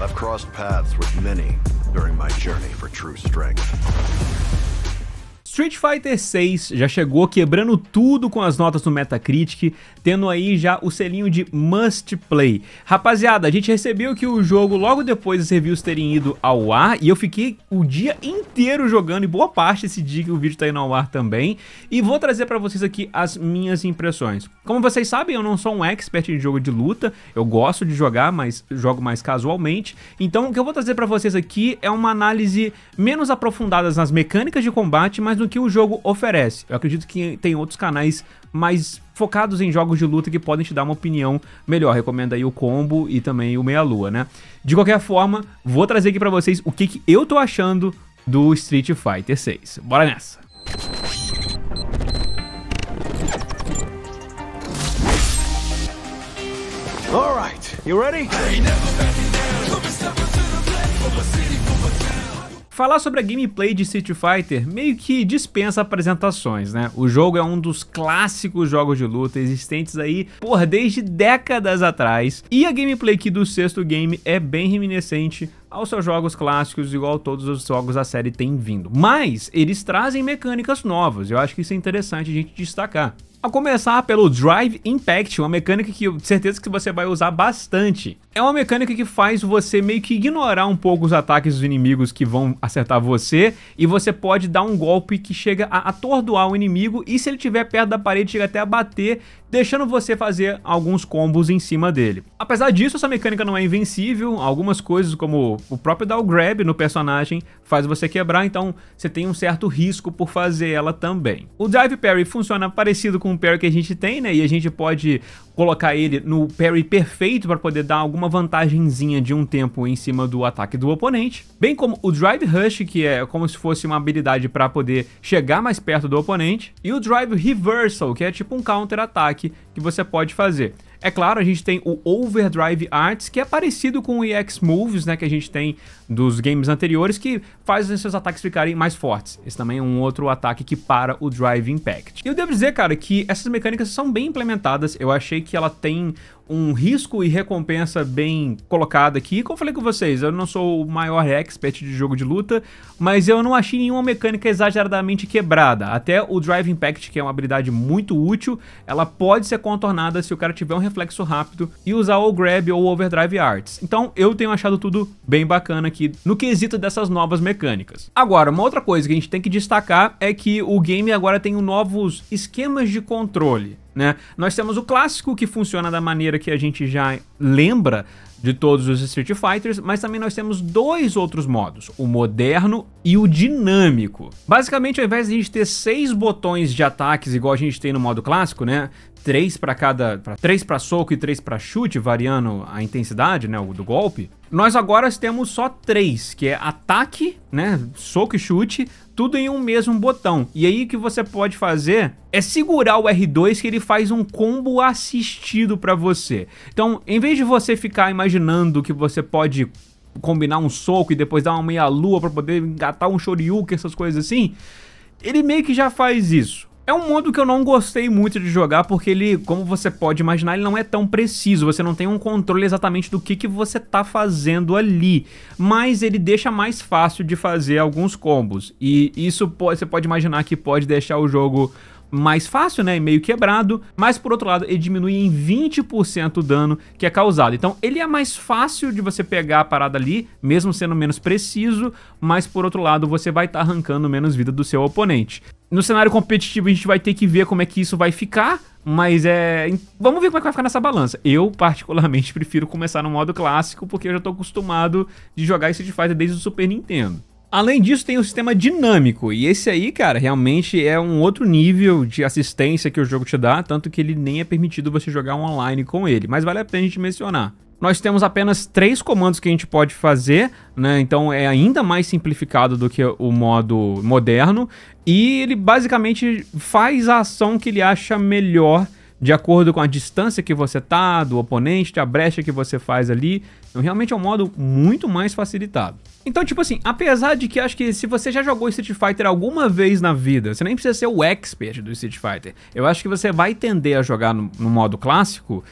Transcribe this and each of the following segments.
I've crossed paths with many during my journey for true strength. Street Fighter 6 já chegou quebrando tudo com as notas do Metacritic, tendo aí já o selinho de must play. Rapaziada, a gente recebeu que o jogo logo depois dos reviews terem ido ao ar e eu fiquei o dia inteiro jogando e boa parte desse dia que o vídeo tá indo ao ar também. E vou trazer para vocês aqui as minhas impressões. Como vocês sabem, eu não sou um expert em jogo de luta, eu gosto de jogar, mas jogo mais casualmente. Então o que eu vou trazer para vocês aqui é uma análise menos aprofundada nas mecânicas de combate, mas no no que o jogo oferece. Eu acredito que tem outros canais mais focados em jogos de luta que podem te dar uma opinião melhor. Recomendo aí o combo e também o Meia Lua, né? De qualquer forma, vou trazer aqui para vocês o que, que eu tô achando do Street Fighter 6. Bora nessa! All right, you ready? Falar sobre a gameplay de Street Fighter meio que dispensa apresentações, né? O jogo é um dos clássicos jogos de luta existentes aí por desde décadas atrás, e a gameplay aqui do sexto game é bem reminiscente aos seus jogos clássicos, igual todos os jogos da série têm vindo. Mas eles trazem mecânicas novas, eu acho que isso é interessante a gente destacar. A começar pelo Drive Impact, uma mecânica que certeza que você vai usar bastante. É uma mecânica que faz você meio que ignorar um pouco os ataques dos inimigos que vão acertar você e você pode dar um golpe que chega a atordoar o inimigo e se ele estiver perto da parede chega até a bater deixando você fazer alguns combos em cima dele. Apesar disso, essa mecânica não é invencível, algumas coisas como o próprio dar grab no personagem faz você quebrar, então você tem um certo risco por fazer ela também. O Dive Parry funciona parecido com o parry que a gente tem, né, e a gente pode colocar ele no parry perfeito para poder dar alguma vantagenzinha de um tempo em cima do ataque do oponente, bem como o Drive Rush, que é como se fosse uma habilidade para poder chegar mais perto do oponente, e o Drive Reversal, que é tipo um counter-ataque que você pode fazer. É claro, a gente tem o Overdrive Arts, que é parecido com o EX Moves, né, que a gente tem dos games anteriores, que faz os seus ataques ficarem mais fortes. Esse também é um outro ataque que para o Drive Impact. E eu devo dizer, cara, que essas mecânicas são bem implementadas. Eu achei que ela tem um risco e recompensa bem colocado aqui. Como eu falei com vocês, eu não sou o maior expert de jogo de luta, mas eu não achei nenhuma mecânica exageradamente quebrada. Até o Drive Impact, que é uma habilidade muito útil, ela pode ser contornada se o cara tiver um reflexo rápido e usar o grab ou overdrive arts. Então eu tenho achado tudo bem bacana aqui no quesito dessas novas mecânicas. Agora, uma outra coisa que a gente tem que destacar é que o game agora tem novos esquemas de controle. Né? Nós temos o clássico que funciona da maneira que a gente já lembra de todos os Street Fighters, mas também nós temos dois outros modos, o moderno e o dinâmico. Basicamente, ao invés de a gente ter seis botões de ataques igual a gente tem no modo clássico, né? três para cada, pra, três para soco e três para chute, variando a intensidade, né, o do golpe. Nós agora temos só três, que é ataque, né, soco e chute, tudo em um mesmo botão. E aí o que você pode fazer é segurar o R2 que ele faz um combo assistido para você. Então, em vez de você ficar imaginando que você pode combinar um soco e depois dar uma meia lua para poder engatar um shoryuken, essas coisas assim, ele meio que já faz isso. É um modo que eu não gostei muito de jogar, porque ele, como você pode imaginar, ele não é tão preciso, você não tem um controle exatamente do que, que você tá fazendo ali, mas ele deixa mais fácil de fazer alguns combos, e isso você pode imaginar que pode deixar o jogo mais fácil, né? E meio quebrado, mas por outro lado ele diminui em 20% o dano que é causado. Então ele é mais fácil de você pegar a parada ali, mesmo sendo menos preciso, mas por outro lado você vai estar tá arrancando menos vida do seu oponente. No cenário competitivo a gente vai ter que ver como é que isso vai ficar, mas é. Vamos ver como é que vai ficar nessa balança. Eu, particularmente, prefiro começar no modo clássico, porque eu já tô acostumado de jogar Street Fighter desde o Super Nintendo. Além disso, tem o sistema dinâmico, e esse aí, cara, realmente é um outro nível de assistência que o jogo te dá, tanto que ele nem é permitido você jogar online com ele, mas vale a pena a gente mencionar. Nós temos apenas três comandos que a gente pode fazer, né? Então é ainda mais simplificado do que o modo moderno. E ele basicamente faz a ação que ele acha melhor de acordo com a distância que você tá do oponente, a brecha que você faz ali. Então, realmente é um modo muito mais facilitado. Então, tipo assim, apesar de que acho que se você já jogou Street Fighter alguma vez na vida, você nem precisa ser o expert do Street Fighter. Eu acho que você vai tender a jogar no, no modo clássico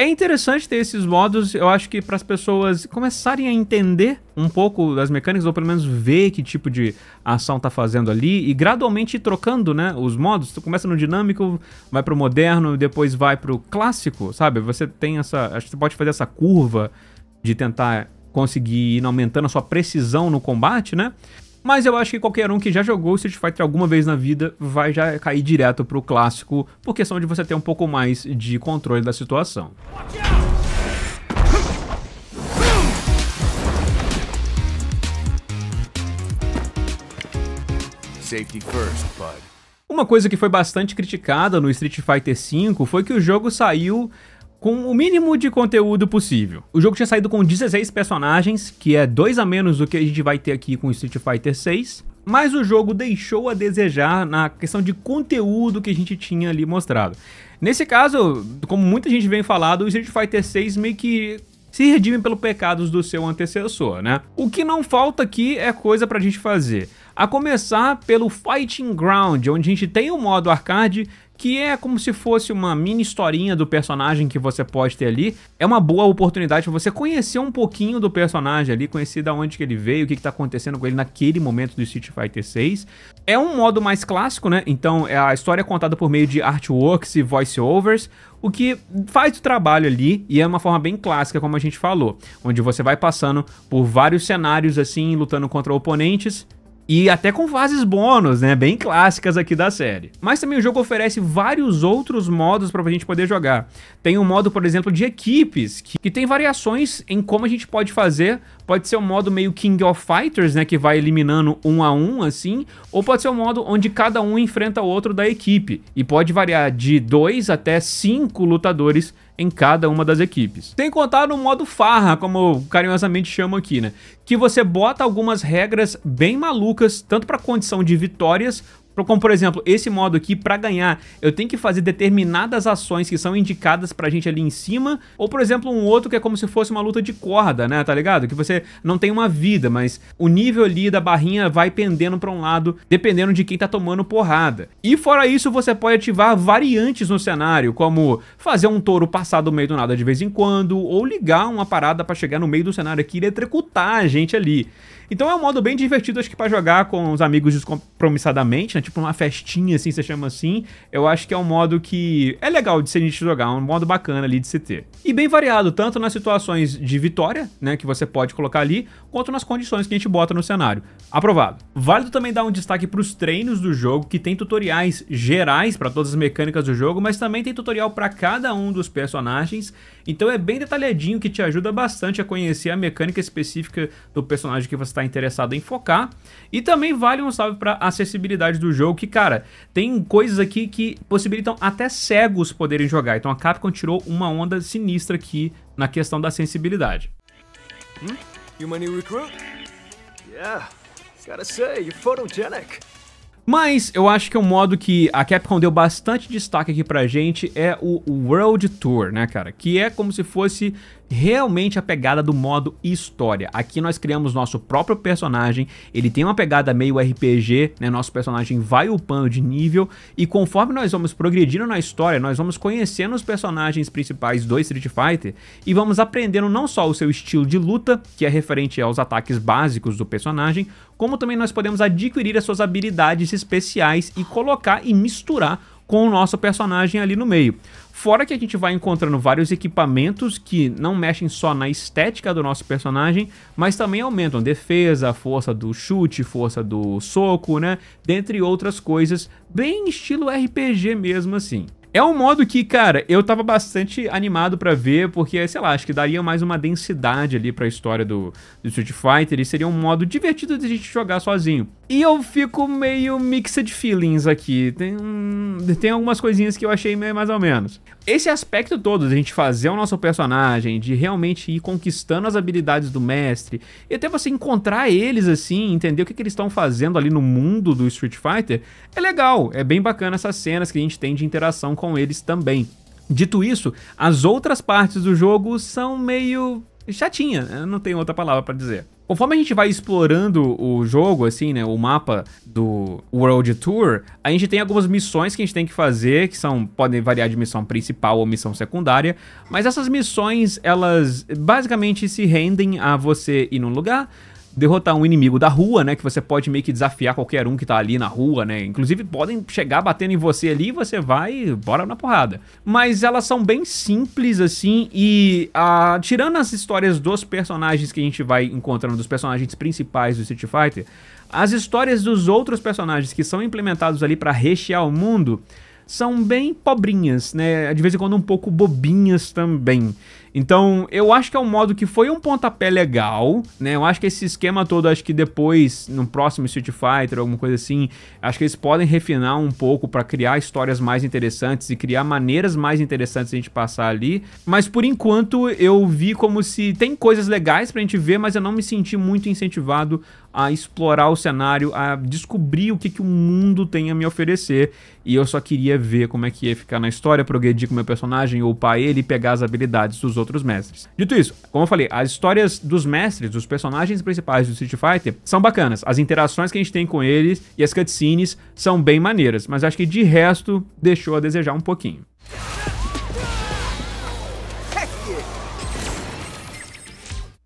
é interessante ter esses modos, eu acho que para as pessoas começarem a entender um pouco das mecânicas, ou pelo menos ver que tipo de ação tá fazendo ali, e gradualmente ir trocando, né, os modos. Tu começa no dinâmico, vai pro moderno, depois vai pro clássico, sabe? Você tem essa... Acho que você pode fazer essa curva de tentar conseguir ir aumentando a sua precisão no combate, né? Mas eu acho que qualquer um que já jogou Street Fighter alguma vez na vida vai já cair direto pro clássico, por questão de você ter um pouco mais de controle da situação. Safety first, bud. Uma coisa que foi bastante criticada no Street Fighter V foi que o jogo saiu com o mínimo de conteúdo possível. O jogo tinha saído com 16 personagens, que é dois a menos do que a gente vai ter aqui com Street Fighter 6, mas o jogo deixou a desejar na questão de conteúdo que a gente tinha ali mostrado. Nesse caso, como muita gente vem falando, o Street Fighter 6 meio que se redime pelo pecados do seu antecessor, né? O que não falta aqui é coisa pra gente fazer. A começar pelo Fighting Ground, onde a gente tem o um modo arcade que é como se fosse uma mini historinha do personagem que você pode ter ali. É uma boa oportunidade para você conhecer um pouquinho do personagem ali, conhecer da onde que ele veio, o que, está acontecendo com ele naquele momento do Street Fighter 6. É um modo mais clássico, né? Então é, a história é contada por meio de artworks e voiceovers, o que faz o trabalho ali e é uma forma bem clássica, como a gente falou, onde você vai passando por vários cenários assim, lutando contra oponentes e até com fases bônus, né, bem clássicas aqui da série. Mas também o jogo oferece vários outros modos para a gente poder jogar. Tem um modo, por exemplo, de equipes, que, que tem variações em como a gente pode fazer. Pode ser um modo meio King of Fighters, né, que vai eliminando um a um, assim, ou pode ser um modo onde cada um enfrenta o outro da equipe, e pode variar de dois até cinco lutadores em cada uma das equipes. Sem contar no modo farra, como carinhosamente chamo aqui, né? Que você bota algumas regras bem malucas, tanto para condição de vitórias como, por exemplo, esse modo aqui, para ganhar, eu tenho que fazer determinadas ações que são indicadas pra gente ali em cima, ou, por exemplo, um outro que é como se fosse uma luta de corda, né, tá ligado? Que você não tem uma vida, mas o nível ali da barrinha vai pendendo pra um lado, dependendo de quem tá tomando porrada. E fora isso, você pode ativar variantes no cenário, como fazer um touro passar do meio do nada de vez em quando, ou ligar uma parada pra chegar no meio do cenário aqui e eletrocutar a gente ali. Então é um modo bem divertido, acho que, para jogar com os amigos descompromissadamente, né? Tipo uma festinha, assim, você chama assim. Eu acho que é um modo que é legal de se a gente jogar, é um modo bacana ali de se ter. E bem variado, tanto nas situações de vitória, né, que você pode colocar ali, quanto nas condições que a gente bota no cenário. Aprovado. Válido também dar um destaque para os treinos do jogo, que tem tutoriais gerais para todas as mecânicas do jogo, mas também tem tutorial para cada um dos personagens então é bem detalhadinho que te ajuda bastante a conhecer a mecânica específica do personagem que você está interessado em focar. E também vale um salve para acessibilidade do jogo, que cara, tem coisas aqui que possibilitam até cegos poderem jogar. Então a Capcom tirou uma onda sinistra aqui na questão da sensibilidade. Hmm? You my new recruit? Yeah, gotta say, you're photogenic. Mas eu acho que o é um modo que a Capcom deu bastante destaque aqui pra gente é o World Tour, né, cara? Que é como se fosse realmente a pegada do modo história. Aqui nós criamos nosso próprio personagem, ele tem uma pegada meio RPG, né? Nosso personagem vai upando de nível e conforme nós vamos progredindo na história, nós vamos conhecendo os personagens principais do Street Fighter e vamos aprendendo não só o seu estilo de luta, que é referente aos ataques básicos do personagem, como também nós podemos adquirir as suas habilidades especiais e colocar e misturar com o nosso personagem ali no meio. Fora que a gente vai encontrando vários equipamentos que não mexem só na estética do nosso personagem, mas também aumentam defesa, força do chute, força do soco, né? Dentre outras coisas, bem estilo RPG mesmo assim. É um modo que, cara, eu tava bastante animado para ver, porque, sei lá, acho que daria mais uma densidade ali pra história do, do Street Fighter e seria um modo divertido de a gente jogar sozinho. E eu fico meio mixed feelings aqui. Tem, tem algumas coisinhas que eu achei meio mais ou menos. Esse aspecto todo de a gente fazer o nosso personagem, de realmente ir conquistando as habilidades do mestre, e até você encontrar eles assim, entender o que, que eles estão fazendo ali no mundo do Street Fighter, é legal. É bem bacana essas cenas que a gente tem de interação com eles também. Dito isso, as outras partes do jogo são meio chatinha, né? não tem outra palavra para dizer. Conforme a gente vai explorando o jogo, assim, né, o mapa do World Tour, a gente tem algumas missões que a gente tem que fazer, que são podem variar de missão principal ou missão secundária, mas essas missões, elas basicamente se rendem a você ir num lugar, derrotar um inimigo da rua, né? Que você pode meio que desafiar qualquer um que tá ali na rua, né? Inclusive podem chegar batendo em você ali e você vai bora na porrada. Mas elas são bem simples assim e ah, tirando as histórias dos personagens que a gente vai encontrando, dos personagens principais do Street Fighter, as histórias dos outros personagens que são implementados ali para rechear o mundo são bem pobrinhas, né? De vez em quando um pouco bobinhas também. Então, eu acho que é um modo que foi um pontapé legal, né? Eu acho que esse esquema todo, acho que depois, no próximo Street Fighter, alguma coisa assim, acho que eles podem refinar um pouco para criar histórias mais interessantes e criar maneiras mais interessantes de a gente passar ali. Mas por enquanto, eu vi como se tem coisas legais pra gente ver, mas eu não me senti muito incentivado a explorar o cenário, a descobrir o que, que o mundo tem a me oferecer. E eu só queria ver como é que ia ficar na história, progredir com o meu personagem, upar ele e pegar as habilidades dos outros mestres. Dito isso, como eu falei, as histórias dos mestres, dos personagens principais do Street Fighter, são bacanas. As interações que a gente tem com eles e as cutscenes são bem maneiras, mas acho que de resto deixou a desejar um pouquinho.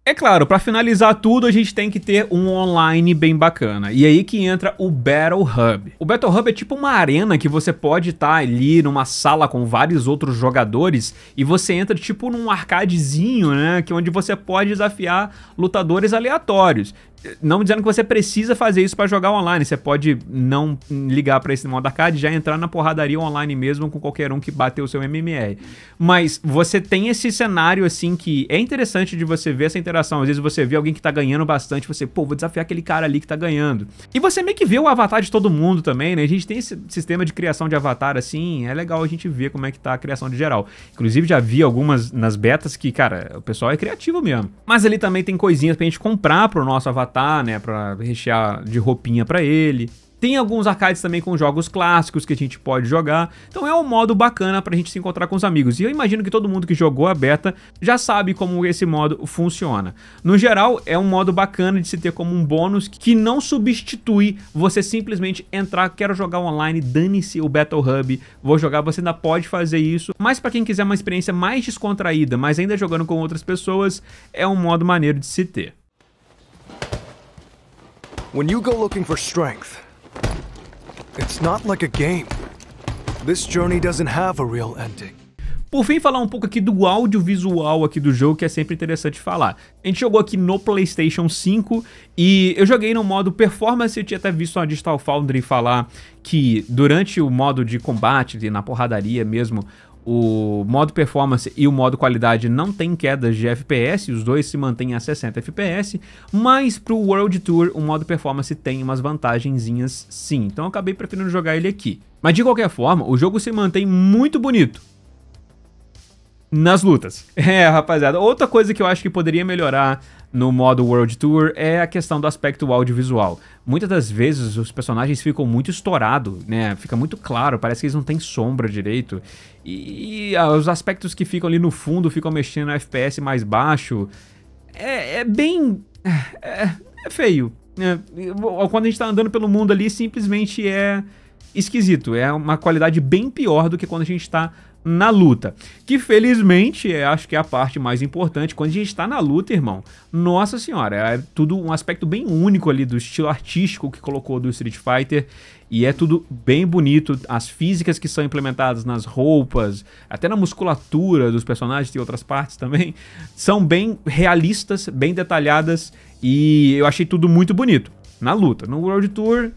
É claro, para finalizar tudo, a gente tem que ter um online bem bacana. E aí que entra o Battle Hub. O Battle Hub é tipo uma arena que você pode estar tá ali numa sala com vários outros jogadores e você entra tipo num arcadezinho, né, que é onde você pode desafiar lutadores aleatórios não dizendo que você precisa fazer isso para jogar online. Você pode não ligar para esse modo arcade, já entrar na porradaria online mesmo com qualquer um que bateu o seu MMR. Mas você tem esse cenário assim que é interessante de você ver essa interação. Às vezes você vê alguém que tá ganhando bastante, você, pô, vou desafiar aquele cara ali que tá ganhando. E você meio que vê o avatar de todo mundo também, né? A gente tem esse sistema de criação de avatar assim, é legal a gente ver como é que tá a criação de geral. Inclusive já vi algumas nas betas que, cara, o pessoal é criativo mesmo. Mas ali também tem coisinhas pra gente comprar pro nosso avatar né, para rechear de roupinha para ele. Tem alguns arcades também com jogos clássicos que a gente pode jogar. Então é um modo bacana pra gente se encontrar com os amigos. E eu imagino que todo mundo que jogou a beta já sabe como esse modo funciona. No geral, é um modo bacana de se ter como um bônus que não substitui você simplesmente entrar, quero jogar online, dane-se o Battle Hub, vou jogar, você ainda pode fazer isso. Mas para quem quiser uma experiência mais descontraída, mas ainda jogando com outras pessoas, é um modo maneiro de se ter. When you go looking for strength, it's not like a game. This journey doesn't have a real ending. Por fim, falar um pouco aqui do audiovisual aqui do jogo, que é sempre interessante falar. A gente jogou aqui no PlayStation 5 e eu joguei no modo performance, eu tinha até visto a Digital Foundry falar que durante o modo de combate, na porradaria mesmo, o modo performance e o modo qualidade não tem quedas de FPS, os dois se mantêm a 60 FPS, mas pro World Tour o modo performance tem umas vantagenzinhas sim, então eu acabei preferindo jogar ele aqui. Mas de qualquer forma, o jogo se mantém muito bonito, nas lutas. É, rapaziada, outra coisa que eu acho que poderia melhorar no modo World Tour é a questão do aspecto audiovisual. Muitas das vezes os personagens ficam muito estourados, né? Fica muito claro, parece que eles não têm sombra direito. E, e ah, os aspectos que ficam ali no fundo ficam mexendo no FPS mais baixo. É, é bem. É, é, é feio. É, quando a gente tá andando pelo mundo ali, simplesmente é esquisito. É uma qualidade bem pior do que quando a gente tá na luta. Que felizmente, é, acho que é a parte mais importante. Quando a gente está na luta, irmão, nossa senhora, é tudo um aspecto bem único ali do estilo artístico que colocou do Street Fighter. E é tudo bem bonito, as físicas que são implementadas nas roupas, até na musculatura dos personagens, tem outras partes também, são bem realistas, bem detalhadas e eu achei tudo muito bonito na luta. No World Tour,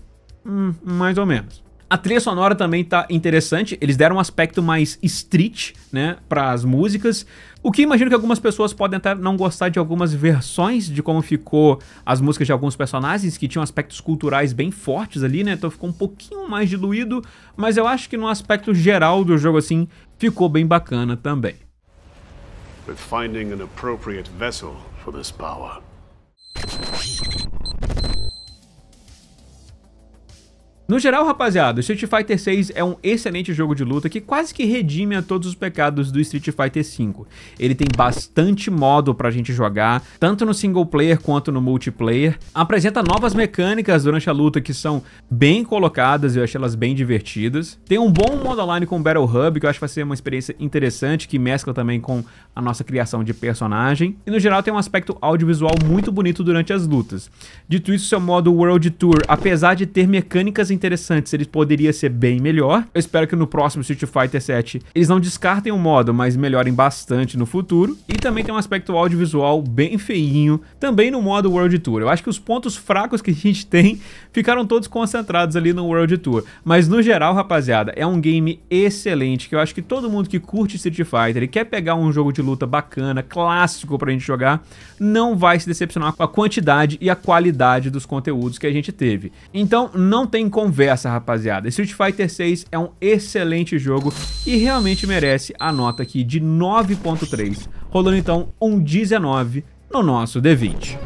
hum, mais ou menos. A trilha sonora também tá interessante, eles deram um aspecto mais street, né, para as músicas, o que imagino que algumas pessoas podem até não gostar de algumas versões de como ficou as músicas de alguns personagens que tinham aspectos culturais bem fortes ali, né? Então ficou um pouquinho mais diluído, mas eu acho que no aspecto geral do jogo assim, ficou bem bacana também. With finding an appropriate vessel for this power. No geral, rapaziada, Street Fighter 6 é um excelente jogo de luta que quase que redime a todos os pecados do Street Fighter 5. Ele tem bastante modo pra gente jogar, tanto no single player quanto no multiplayer. Apresenta novas mecânicas durante a luta que são bem colocadas, eu achei elas bem divertidas. Tem um bom modo online com Battle Hub, que eu acho que vai ser uma experiência interessante, que mescla também com a nossa criação de personagem. E no geral tem um aspecto audiovisual muito bonito durante as lutas. Dito isso, seu modo World Tour, apesar de ter mecânicas interessantes, ele poderia ser bem melhor. Eu espero que no próximo Street Fighter 7 eles não descartem o modo, mas melhorem bastante no futuro. E também tem um aspecto audiovisual bem feinho, também no modo World Tour. Eu acho que os pontos fracos que a gente tem ficaram todos concentrados ali no World Tour. Mas no geral, rapaziada, é um game excelente, que eu acho que todo mundo que curte Street Fighter e quer pegar um jogo de luta bacana, clássico pra gente jogar, não vai se decepcionar com a quantidade e a qualidade dos conteúdos que a gente teve. Então não tem como conversa, rapaziada. Street Fighter 6 é um excelente jogo e realmente merece a nota aqui de 9.3, rolando então um 19 no nosso D20.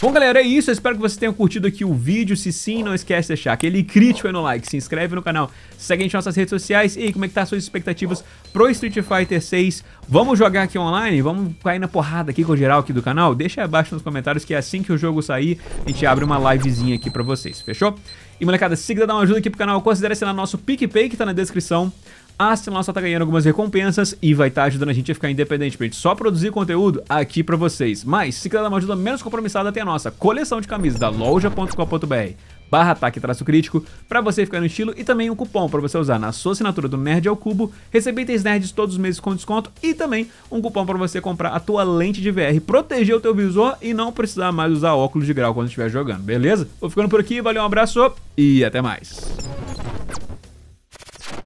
Bom, galera, é isso. Eu espero que vocês tenham curtido aqui o vídeo. Se sim, não esquece de deixar aquele crítico aí no like. Se inscreve no canal, segue a gente nas nossas redes sociais. E aí, como é que tá suas expectativas pro Street Fighter 6? Vamos jogar aqui online? Vamos cair na porrada aqui com o geral aqui do canal? Deixa aí abaixo nos comentários que é assim que o jogo sair, a gente abre uma livezinha aqui pra vocês, fechou? E molecada, se quiser dar uma ajuda aqui pro canal, considere assinar nosso PicPay que tá na descrição. A Assinalão só tá ganhando algumas recompensas e vai estar tá ajudando a gente a ficar independente pra gente só produzir conteúdo aqui pra vocês. Mas, se quiser dar uma ajuda menos compromissada, tem a nossa coleção de camisas da loja.com.br barra ataque traço crítico para você ficar no estilo e também um cupom para você usar na sua assinatura do Nerd ao Cubo, receber itens nerds todos os meses com desconto e também um cupom para você comprar a tua lente de VR, proteger o teu visor e não precisar mais usar óculos de grau quando estiver jogando, beleza? Vou ficando por aqui, valeu, um abraço e até mais.